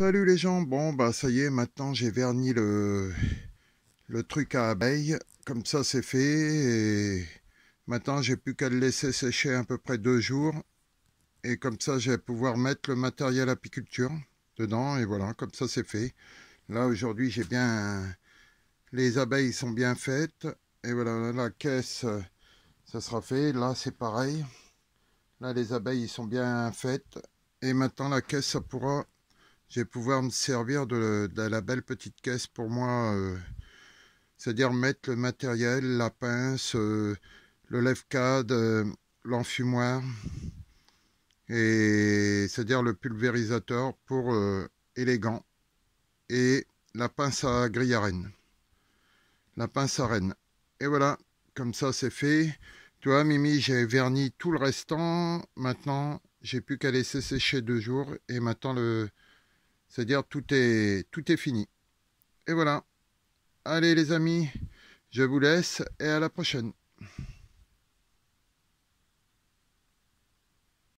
Salut les gens, bon bah ça y est, maintenant j'ai verni le, le truc à abeilles, comme ça c'est fait, et maintenant j'ai plus qu'à le laisser sécher à peu près deux jours, et comme ça je vais pouvoir mettre le matériel apiculture dedans, et voilà, comme ça c'est fait. Là aujourd'hui j'ai bien, les abeilles sont bien faites, et voilà, la caisse, ça sera fait, là c'est pareil, là les abeilles sont bien faites, et maintenant la caisse ça pourra je vais pouvoir me servir de, la belle petite caisse pour moi. Euh, c'est-à-dire mettre le matériel, la pince, euh, le lève cad euh, l'enfumoir. Et c'est-à-dire le pulvérisateur pour élégant. Et la pince à grille à reine. La pince à reine. Et voilà, comme ça c'est fait. toi Mimi, j'ai verni tout le restant. Maintenant, j'ai plus qu'à laisser sécher deux jours. Et maintenant, le, c'est-à-dire tout est, tout est fini. Et voilà. Allez les amis, je vous laisse et à la prochaine.